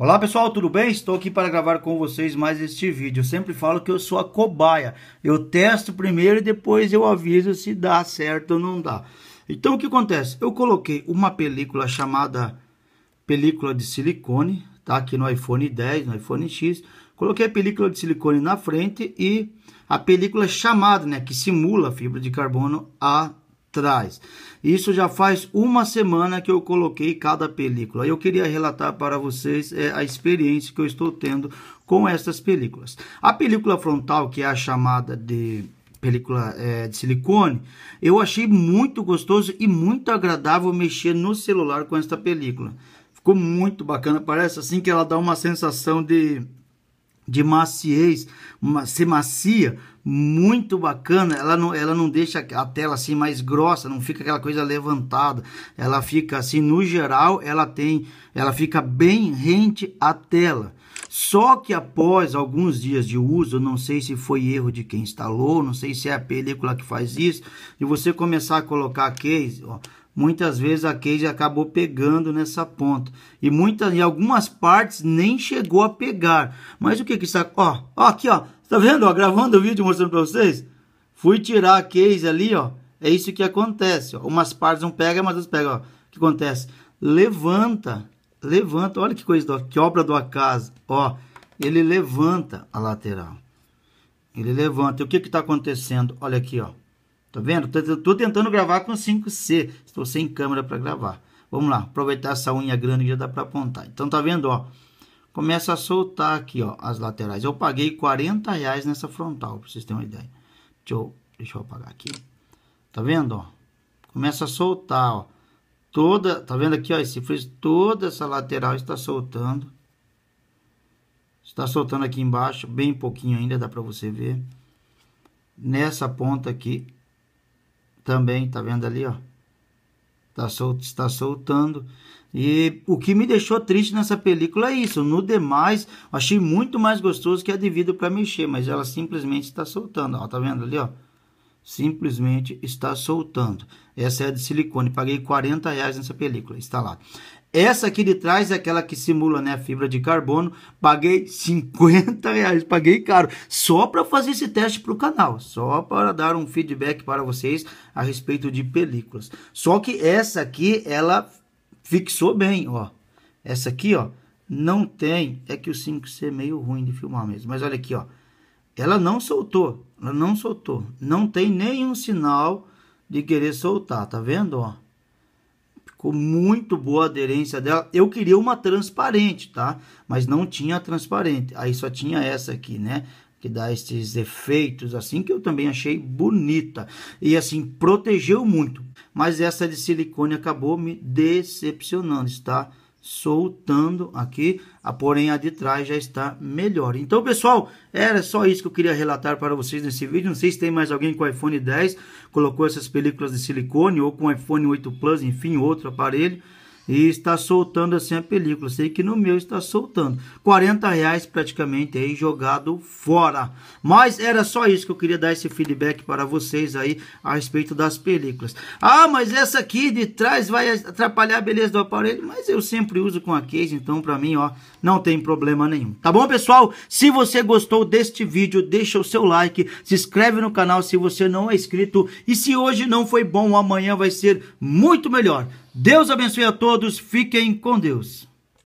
Olá pessoal, tudo bem? Estou aqui para gravar com vocês mais este vídeo. Eu sempre falo que eu sou a cobaia. Eu testo primeiro e depois eu aviso se dá certo ou não dá. Então o que acontece? Eu coloquei uma película chamada película de silicone, tá? Aqui no iPhone 10, no iPhone X. Coloquei a película de silicone na frente e a película é chamada, né? Que simula a fibra de carbono, a traz. Isso já faz uma semana que eu coloquei cada película. Eu queria relatar para vocês é, a experiência que eu estou tendo com essas películas. A película frontal, que é a chamada de película é, de silicone, eu achei muito gostoso e muito agradável mexer no celular com esta película. Ficou muito bacana, parece assim que ela dá uma sensação de de maciez, uma, ser macia, muito bacana. Ela não, ela não deixa a tela assim mais grossa, não fica aquela coisa levantada. Ela fica assim, no geral, ela tem, ela fica bem rente à tela. Só que após alguns dias de uso, não sei se foi erro de quem instalou, não sei se é a película que faz isso, e você começar a colocar case, ó, muitas vezes a Cage acabou pegando nessa ponta. E muitas, em algumas partes nem chegou a pegar. Mas o que que está... Ó, ó aqui, ó. Tá vendo? Ó, gravando o vídeo mostrando para vocês. Fui tirar a Cage ali, ó. É isso que acontece. Ó. Umas partes não pega, mas outras pega. Ó. O que acontece? Levanta. Levanta. Olha que coisa, do, que obra do acaso. Ó, ele levanta a lateral. Ele levanta. E o que que tá acontecendo? Olha aqui, ó. Tá vendo? Tô, tô tentando gravar com 5C. Estou sem câmera para gravar. Vamos lá, aproveitar essa unha grande que já dá para apontar. Então tá vendo, ó. Começa a soltar aqui, ó, as laterais. Eu paguei 40 reais nessa frontal, para vocês terem uma ideia. Deixa eu, deixa eu apagar aqui. Tá vendo, ó? Começa a soltar, ó. Toda, tá vendo aqui, ó, esse fez toda essa lateral está soltando. Está soltando aqui embaixo, bem pouquinho ainda, dá para você ver. Nessa ponta aqui, também, tá vendo ali, ó? Tá sol, está soltando. E o que me deixou triste nessa película é isso. No demais, achei muito mais gostoso que a de vidro para mexer, mas ela simplesmente está soltando, ó, tá vendo ali, ó? simplesmente está soltando. Essa é de silicone, paguei 40 reais nessa película, está lá. Essa que ele traz é aquela que simula né, fibra de carbono. Paguei 50 reais, paguei caro, só para fazer esse teste para o canal, só para dar um feedback para vocês a respeito de películas. Só que essa aqui, ela fixou bem, ó. Essa aqui, ó, não tem, é que o 5C é meio ruim de filmar mesmo, mas olha aqui, ó. Ela não soltou, ela não soltou, não tem nenhum sinal de querer soltar, tá vendo, ó? Ficou muito boa a aderência dela. Eu queria uma transparente, tá? Mas não tinha transparente. Aí só tinha essa aqui, né? que dá esses efeitos assim que eu também achei bonita e assim protegeu muito mas essa de silicone acabou me decepcionando está soltando aqui, a, porém a de trás já está melhor. Então, pessoal, era só isso que eu queria relatar para vocês nesse vídeo. Não sei se tem mais alguém com iPhone 10 colocou essas películas de silicone ou com iPhone 8 Plus, enfim, outro aparelho e está soltando assim a película. Sei que no meu está soltando. 40 reais praticamente aí jogado fora. Mas era só isso que eu queria dar esse feedback para vocês aí a respeito das películas. Ah, mas essa aqui de trás vai atrapalhar a beleza do aparelho. Mas eu sempre uso com a case, então para mim ó, não tem problema nenhum. Tá bom pessoal? Se você gostou deste vídeo, deixa o seu like, se inscreve no canal se você não é inscrito. E se hoje não foi bom, amanhã vai ser muito melhor. Deus abençoe a todos, fiquem com Deus.